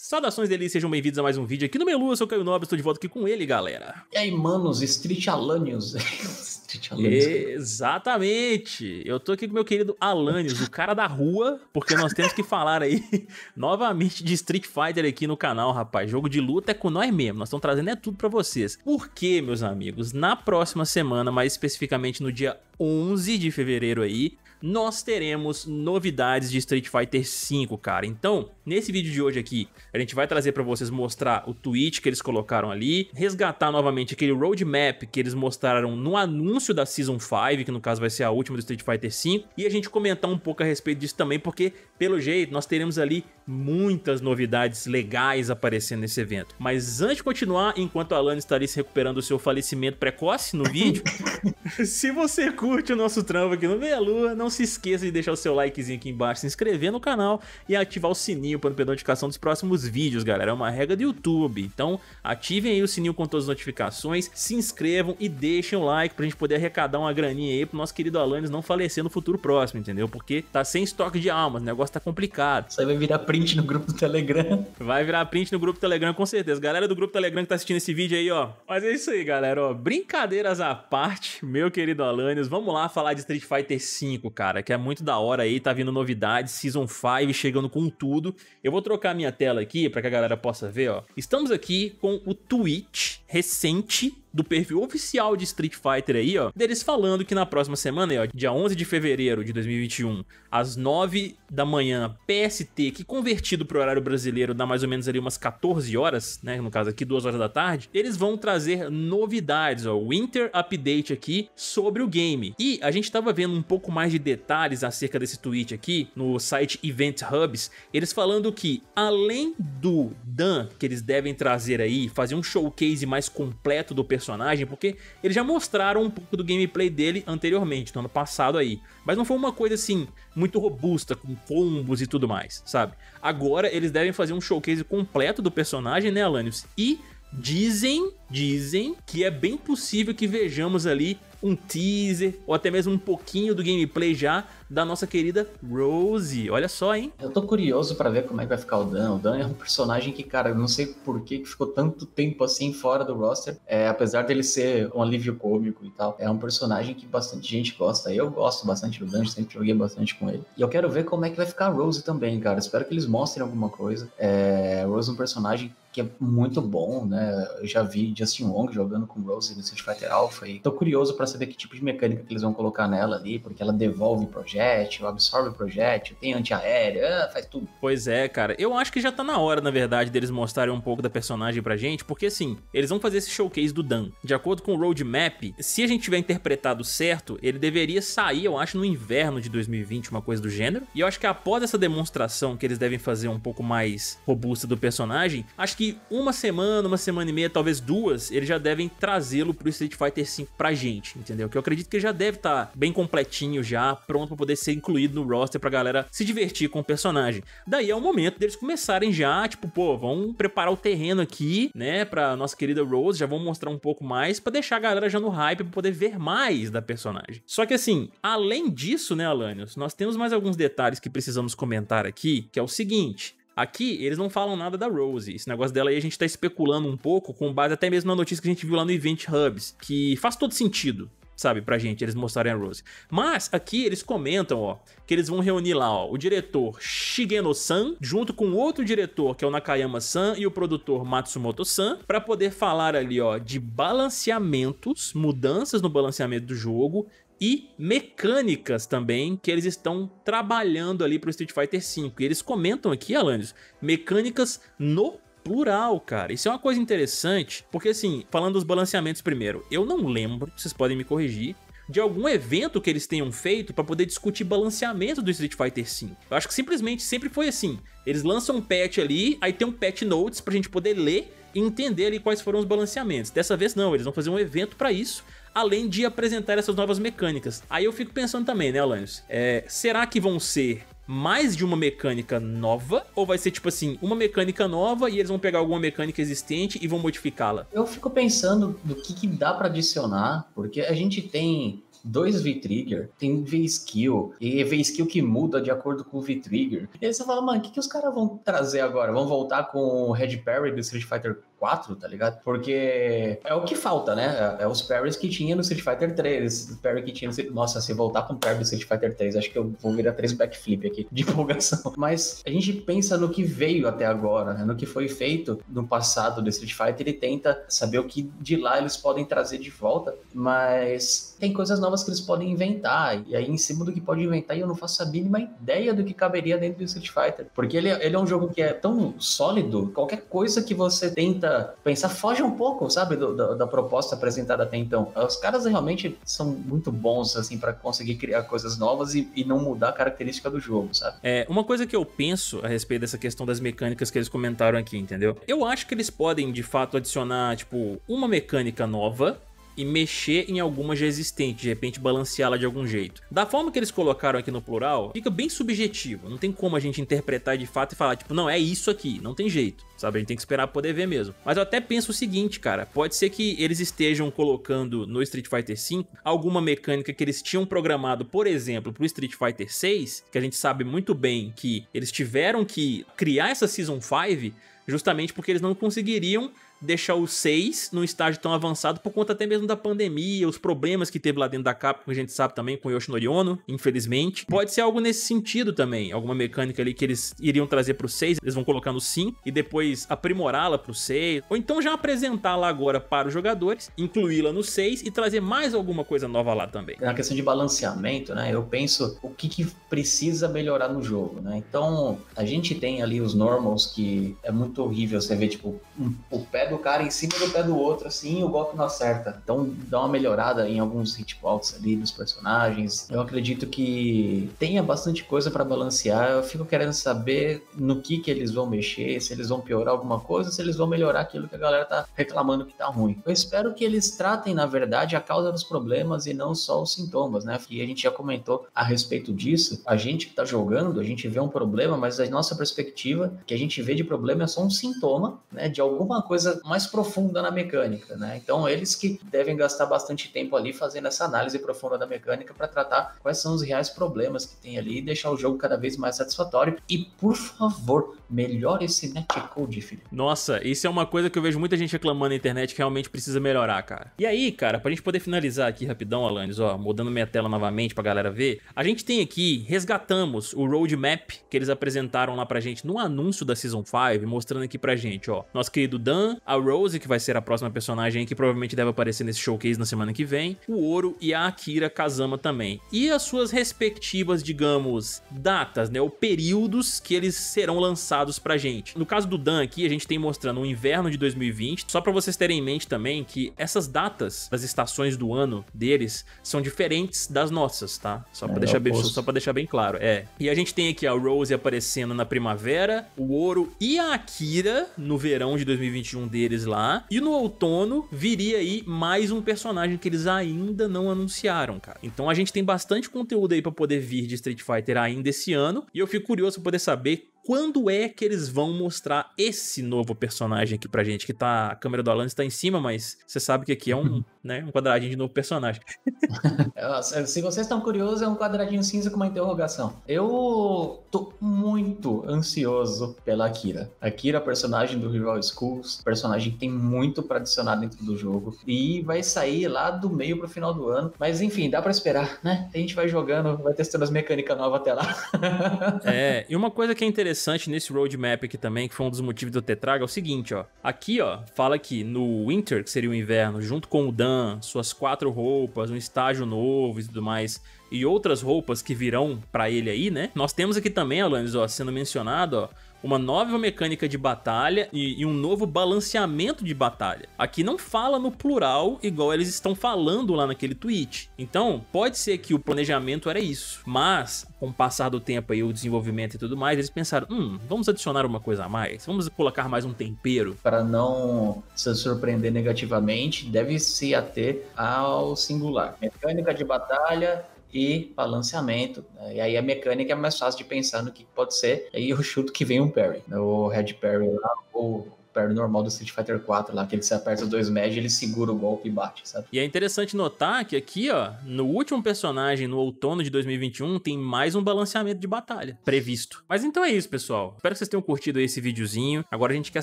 Saudações deles sejam bem-vindos a mais um vídeo aqui no meu eu sou o Caio Nobre, estou de volta aqui com ele, galera. E aí, manos, Street Alanios. Street Alanios. Exatamente. Eu tô aqui com meu querido Alanios, o cara da rua, porque nós temos que falar aí novamente de Street Fighter aqui no canal, rapaz. Jogo de luta é com nós mesmo, nós estamos trazendo é tudo para vocês. Porque, meus amigos, na próxima semana, mais especificamente no dia 11 de fevereiro aí, nós teremos novidades de Street Fighter V, cara. Então, nesse vídeo de hoje aqui, a gente vai trazer para vocês mostrar o tweet que eles colocaram ali, resgatar novamente aquele roadmap que eles mostraram no anúncio da Season 5, que no caso vai ser a última do Street Fighter V, e a gente comentar um pouco a respeito disso também, porque pelo jeito nós teremos ali muitas novidades legais aparecendo nesse evento. Mas antes de continuar, enquanto a Alana está ali se recuperando do seu falecimento precoce no vídeo, se você curte o nosso trampo aqui no Meia Lua, não se esqueça de deixar o seu likezinho aqui embaixo, se inscrever no canal e ativar o sininho para não perder a notificação dos próximos vídeos, galera. É uma regra do YouTube. Então, ativem aí o sininho com todas as notificações, se inscrevam e deixem o like para a gente poder arrecadar uma graninha aí pro nosso querido Alanis não falecer no futuro próximo, entendeu? Porque tá sem estoque de almas, o negócio tá complicado. Isso aí vai virar print no grupo do Telegram. Vai virar print no grupo do Telegram, com certeza. Galera do grupo do Telegram que tá assistindo esse vídeo aí, ó. Mas é isso aí, galera, ó. Brincadeiras à parte, meu querido Alanios. Vamos lá falar de Street Fighter V, cara, que é muito da hora aí. Tá vindo novidades, Season 5 chegando com tudo. Eu vou trocar minha tela aqui para que a galera possa ver, ó. Estamos aqui com o tweet recente do perfil oficial de Street Fighter aí, ó, deles falando que na próxima semana, aí, ó, dia 11 de fevereiro de 2021, às 9 da manhã, PST, que convertido pro horário brasileiro dá mais ou menos ali umas 14 horas, né, no caso aqui 2 horas da tarde, eles vão trazer novidades, ó, Winter Update aqui sobre o game. E a gente tava vendo um pouco mais de detalhes acerca desse tweet aqui no site Event Hubs, eles falando que além do Dan que eles devem trazer aí, fazer um showcase mais completo do personagem personagem, porque eles já mostraram um pouco do gameplay dele anteriormente, no ano passado aí. Mas não foi uma coisa assim, muito robusta, com combos e tudo mais, sabe? Agora eles devem fazer um showcase completo do personagem, né, Alanios? E dizem, dizem que é bem possível que vejamos ali um teaser ou até mesmo um pouquinho do gameplay já da nossa querida Rose. Olha só, hein? Eu tô curioso para ver como é que vai ficar o Dan. O Dan é um personagem que, cara, eu não sei por que ficou tanto tempo assim fora do roster. É, apesar dele ser um alívio cômico e tal, é um personagem que bastante gente gosta. Eu gosto bastante do Dan, sempre joguei bastante com ele. E eu quero ver como é que vai ficar a Rose também, cara. Espero que eles mostrem alguma coisa. É, Rose é um personagem que é muito bom, né? Eu já vi Justin Wong jogando com Rose no Street Fighter Alpha e tô curioso para saber que tipo de mecânica que eles vão colocar nela ali, porque ela devolve projétil, absorve projétil, tem antiaérea, ah, faz tudo. Pois é, cara. Eu acho que já tá na hora, na verdade, deles mostrarem um pouco da personagem pra gente, porque assim, eles vão fazer esse showcase do Dan. De acordo com o roadmap, se a gente tiver interpretado certo, ele deveria sair, eu acho, no inverno de 2020, uma coisa do gênero. E eu acho que após essa demonstração que eles devem fazer um pouco mais robusta do personagem, acho que uma semana, uma semana e meia, talvez duas, eles já devem trazê-lo pro Street Fighter V pra gente entendeu? Que eu acredito que já deve estar tá bem completinho já, pronto para poder ser incluído no roster pra galera se divertir com o personagem. Daí é o momento deles começarem já, tipo, pô, vamos preparar o terreno aqui, né, pra nossa querida Rose, já vamos mostrar um pouco mais para deixar a galera já no hype pra poder ver mais da personagem. Só que assim, além disso, né, Alanios, nós temos mais alguns detalhes que precisamos comentar aqui, que é o seguinte, Aqui, eles não falam nada da Rose. Esse negócio dela aí a gente tá especulando um pouco, com base até mesmo na notícia que a gente viu lá no Event Hubs, que faz todo sentido sabe, pra gente, eles mostrarem a Rose. Mas aqui eles comentam, ó, que eles vão reunir lá, ó, o diretor Shigeno-san, junto com outro diretor, que é o Nakayama-san, e o produtor Matsumoto-san, pra poder falar ali, ó, de balanceamentos, mudanças no balanceamento do jogo, e mecânicas também que eles estão trabalhando ali para o Street Fighter V. E eles comentam aqui, Alanis, mecânicas no plural, cara. Isso é uma coisa interessante, porque assim, falando dos balanceamentos primeiro, eu não lembro, vocês podem me corrigir, de algum evento que eles tenham feito para poder discutir balanceamento do Street Fighter V. Eu acho que simplesmente sempre foi assim. Eles lançam um patch ali, aí tem um patch notes pra gente poder ler e entender ali quais foram os balanceamentos. Dessa vez não, eles vão fazer um evento para isso além de apresentar essas novas mecânicas. Aí eu fico pensando também, né, Lance? É, será que vão ser mais de uma mecânica nova? Ou vai ser tipo assim, uma mecânica nova e eles vão pegar alguma mecânica existente e vão modificá-la? Eu fico pensando do que, que dá para adicionar, porque a gente tem dois V-Trigger, tem V-Skill, e V-Skill que muda de acordo com o V-Trigger. E aí você fala, mano, o que, que os caras vão trazer agora? Vão voltar com o Red Parry do Street Fighter 4, tá ligado? Porque é o que falta, né? É, é os parries que tinha no Street Fighter 3. Os que tinha no Street... Nossa, se voltar com o parry do Street Fighter 3, acho que eu vou virar três backflip aqui, de empolgação. Mas a gente pensa no que veio até agora, né? no que foi feito no passado do Street Fighter e tenta saber o que de lá eles podem trazer de volta, mas tem coisas novas que eles podem inventar, e aí em cima do que pode inventar, eu não faço a mínima ideia do que caberia dentro do Street Fighter, porque ele, é, ele é um jogo que é tão sólido, qualquer coisa que você tenta tenta pensar, foge um pouco, sabe, do, da, da, proposta apresentada até então. Os caras realmente são muito bons, assim, para conseguir criar coisas novas e, e, não mudar a característica do jogo, sabe? É, uma coisa que eu penso a respeito dessa questão das mecânicas que eles comentaram aqui, entendeu? Eu acho que eles podem, de fato, adicionar, tipo, uma mecânica nova e mexer em alguma já existente, de repente balanceá-la de algum jeito. Da forma que eles colocaram aqui no plural, fica bem subjetivo, não tem como a gente interpretar de fato e falar, tipo, não, é isso aqui, não tem jeito, sabe? A gente tem que esperar pra poder ver mesmo. Mas eu até penso o seguinte, cara, pode ser que eles estejam colocando no Street Fighter V alguma mecânica que eles tinham programado, por exemplo, pro Street Fighter VI, que a gente sabe muito bem que eles tiveram que criar essa Season 5 justamente porque eles não conseguiriam deixar o 6 num estágio tão avançado por conta até mesmo da pandemia, os problemas que teve lá dentro da Capcom, a gente sabe também com o Yoshinori Ono, infelizmente. Pode ser algo nesse sentido também, alguma mecânica ali que eles iriam trazer pro 6, eles vão colocar no 5 e depois aprimorá-la pro 6, ou então já apresentá-la agora para os jogadores, incluí-la no 6 e trazer mais alguma coisa nova lá também. Na é questão de balanceamento, né, eu penso o que, que precisa melhorar no jogo, né? Então, a gente tem ali os normals que é muito horrível você ver, tipo, um, o pé do cara em cima do pé do outro, assim, o golpe não acerta. Então dá uma melhorada em alguns hit ali dos personagens. Eu acredito que tenha bastante coisa para balancear. Eu fico querendo saber no que que eles vão mexer, se eles vão piorar alguma coisa, se eles vão melhorar aquilo que a galera tá reclamando que tá ruim. Eu espero que eles tratem, na verdade, a causa dos problemas e não só os sintomas, né? E a gente já comentou a respeito disso. A gente que tá jogando, a gente vê um problema, mas a nossa perspectiva que a gente vê de problema é só um sintoma, né? De alguma coisa mais profunda na mecânica, né? Então eles que devem gastar bastante tempo ali fazendo essa análise profunda da mecânica para tratar quais são os reais problemas que tem ali e deixar o jogo cada vez mais satisfatório. E por favor, melhore esse netcode, filho. Nossa, isso é uma coisa que eu vejo muita gente reclamando na internet que realmente precisa melhorar, cara. E aí, cara, pra gente poder finalizar aqui rapidão, Alanis, ó, mudando minha tela novamente pra galera ver, a gente tem aqui, resgatamos o roadmap que eles apresentaram lá pra gente no anúncio da Season 5, mostrando aqui pra gente, ó, nosso querido Dan, a Rose, que vai ser a próxima personagem que provavelmente deve aparecer nesse showcase na semana que vem, o Ouro e a Akira Kazama também. E as suas respectivas, digamos, datas, né, ou períodos que eles serão lançados pra gente. No caso do Dan aqui, a gente tem mostrando o inverno de 2020, só para vocês terem em mente também que essas datas das estações do ano deles são diferentes das nossas, tá? Só para é, deixar bem só deixar bem claro, é. E a gente tem aqui a Rose aparecendo na primavera, o Ouro e a Akira no verão de 2021 deles deles lá. E no outono viria aí mais um personagem que eles ainda não anunciaram, cara. Então a gente tem bastante conteúdo aí para poder vir de Street Fighter ainda esse ano. E eu fico curioso pra poder saber quando é que eles vão mostrar esse novo personagem aqui pra gente? Que tá. A câmera do Alan está em cima, mas você sabe que aqui é um, uhum. né, um quadradinho de novo personagem. Se vocês estão curiosos, é um quadradinho cinza com uma interrogação. Eu tô muito ansioso pela Akira. Akira, personagem do Rival Schools, personagem que tem muito pra adicionar dentro do jogo. E vai sair lá do meio pro final do ano. Mas enfim, dá pra esperar, né? A gente vai jogando, vai testando as mecânicas novas até lá. é, e uma coisa que é interessante interessante nesse roadmap aqui também, que foi um dos motivos do Tetraga, é o seguinte, ó. Aqui, ó, fala que no Winter, que seria o inverno, junto com o Dan, suas quatro roupas, um estágio novo e tudo mais, e outras roupas que virão para ele aí, né? Nós temos aqui também, Alanis, ó, sendo mencionado, ó, uma nova mecânica de batalha e, e, um novo balanceamento de batalha. Aqui não fala no plural igual eles estão falando lá naquele tweet. Então, pode ser que o planejamento era isso, mas com o passar do tempo e o desenvolvimento e tudo mais, eles pensaram, hum, vamos adicionar uma coisa a mais, vamos colocar mais um tempero. Para não se surpreender negativamente, deve se ater ao singular. Mecânica de batalha e balanceamento. Né? E aí a mecânica é mais fácil de pensar no que pode ser. E aí eu chuto que vem um parry. Né? O head parry lá, ou perna normal do Street Fighter 4 lá, que ele se aperta os dois médios ele segura o golpe e bate, sabe? E é interessante notar que aqui, ó, no último personagem, no outono de 2021, tem mais um balanceamento de batalha previsto. Mas então é isso, pessoal. Espero que vocês tenham curtido esse videozinho. Agora a gente quer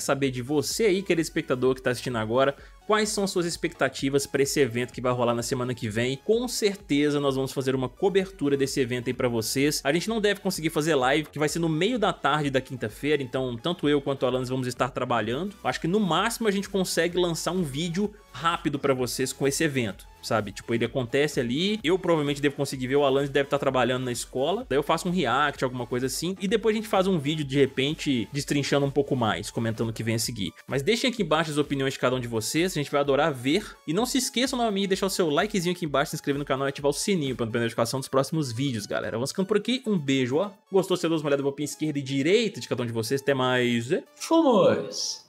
saber de você aí, querido espectador que tá assistindo agora, quais são suas expectativas para esse evento que vai rolar na semana que vem. Com certeza nós vamos fazer uma cobertura desse evento aí para vocês. A gente não deve conseguir fazer live, que vai ser no meio da tarde da quinta-feira, então tanto eu quanto o Alanis vamos estar trabalhando Acho que no máximo a gente consegue lançar um vídeo rápido para vocês com esse evento, sabe? Tipo, ele acontece ali, eu provavelmente devo conseguir ver, o Alan deve estar tá trabalhando na escola, daí eu faço um react, alguma coisa assim, e depois a gente faz um vídeo, de repente, destrinchando um pouco mais, comentando o que vem a seguir. Mas deixem aqui embaixo as opiniões de cada um de vocês, a gente vai adorar ver. E não se esqueçam novamente de deixar o seu likezinho aqui embaixo, se inscrever no canal e ativar o sininho para não perder a notificação dos próximos vídeos, galera. Vamos ficando por aqui, um beijo, ó. Gostou, você dá uma olhada na boquinha esquerda e direita de cada um de vocês, até mais... Fomos!